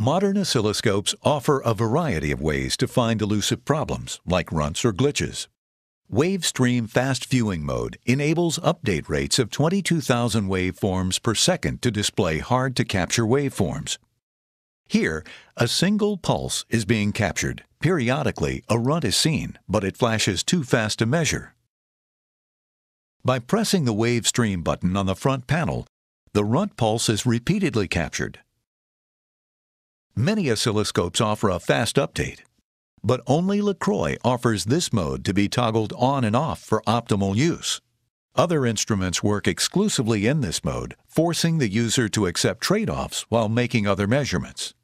Modern oscilloscopes offer a variety of ways to find elusive problems, like runts or glitches. WaveStream Fast Viewing Mode enables update rates of 22,000 waveforms per second to display hard-to-capture waveforms. Here, a single pulse is being captured. Periodically, a runt is seen, but it flashes too fast to measure. By pressing the WaveStream button on the front panel, the runt pulse is repeatedly captured, Many oscilloscopes offer a fast update, but only LaCroix offers this mode to be toggled on and off for optimal use. Other instruments work exclusively in this mode, forcing the user to accept trade offs while making other measurements.